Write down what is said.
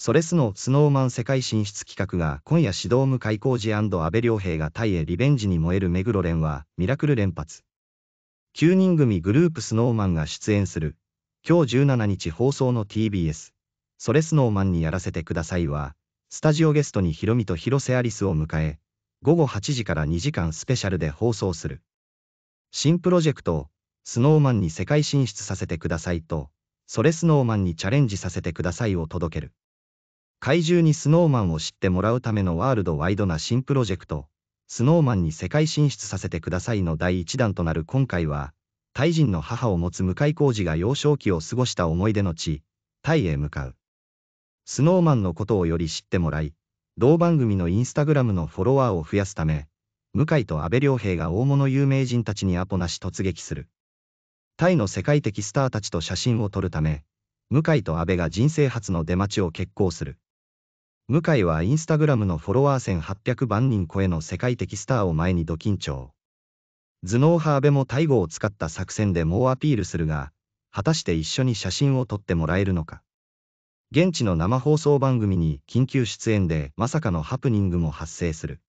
ソレスのスノーマン世界進出企画が今夜指導無開工時安部良平がタイへリベンジに燃える目黒連はミラクル連発。9人組グループスノーマンが出演する今日17日放送の TBS ソレスノーマンにやらせてくださいはスタジオゲストにヒロミと広瀬アリスを迎え午後8時から2時間スペシャルで放送する新プロジェクトスノーマンに世界進出させてくださいとソレスノーマンにチャレンジさせてくださいを届ける怪獣にスノーマンを知ってもらうためのワールドワイドな新プロジェクト、スノーマンに世界進出させてくださいの第1弾となる今回は、タイ人の母を持つ向井浩二が幼少期を過ごした思い出の地、タイへ向かう。スノーマンのことをより知ってもらい、同番組のインスタグラムのフォロワーを増やすため、向井と安倍良平が大物有名人たちにアポなし突撃する。タイの世界的スターたちと写真を撮るため、向井と安倍が人生初の出待ちを決行する。向井はインスタグラムのフォロワー1800万人超えの世界的スターを前にド緊張。頭脳派安倍も大悟を使った作戦で猛アピールするが、果たして一緒に写真を撮ってもらえるのか。現地の生放送番組に緊急出演でまさかのハプニングも発生する。